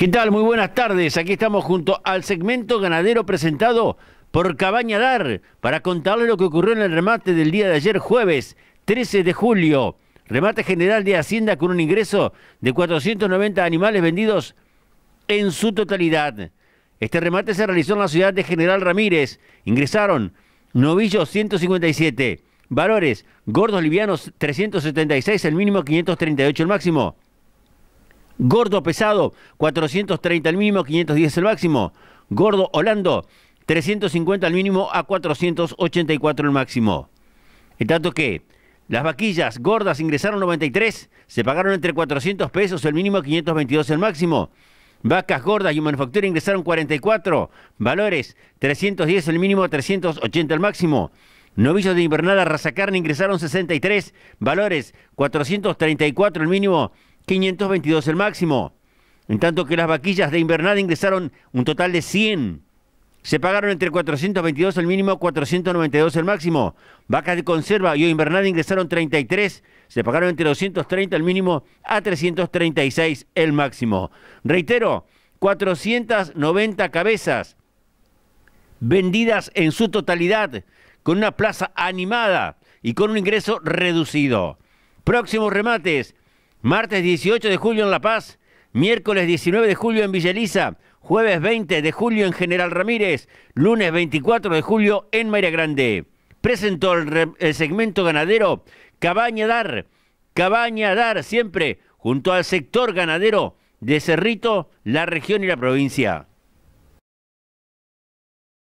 ¿Qué tal? Muy buenas tardes. Aquí estamos junto al segmento ganadero presentado por Cabaña Dar para contarle lo que ocurrió en el remate del día de ayer jueves 13 de julio. Remate general de Hacienda con un ingreso de 490 animales vendidos en su totalidad. Este remate se realizó en la ciudad de General Ramírez. Ingresaron novillos 157, valores gordos livianos 376, el mínimo 538 el máximo. Gordo pesado, 430 al mínimo, 510 el máximo. Gordo holando, 350 al mínimo a 484 el máximo. En tanto que las vaquillas gordas ingresaron 93, se pagaron entre 400 pesos el mínimo, 522 el máximo. Vacas gordas y manufactura ingresaron 44, valores 310 el mínimo, 380 al máximo. Novillos de invernada raza carne ingresaron 63, valores 434 el mínimo, 522 el máximo. En tanto que las vaquillas de invernada ingresaron un total de 100. Se pagaron entre 422 el mínimo, 492 el máximo. Vacas de conserva y invernada ingresaron 33. Se pagaron entre 230 el mínimo a 336 el máximo. Reitero, 490 cabezas vendidas en su totalidad, con una plaza animada y con un ingreso reducido. Próximos remates, Martes 18 de julio en La Paz, miércoles 19 de julio en Villaliza, jueves 20 de julio en General Ramírez, lunes 24 de julio en María Grande. Presentó el, el segmento ganadero Cabaña Dar, Cabaña Dar siempre junto al sector ganadero de Cerrito, la región y la provincia.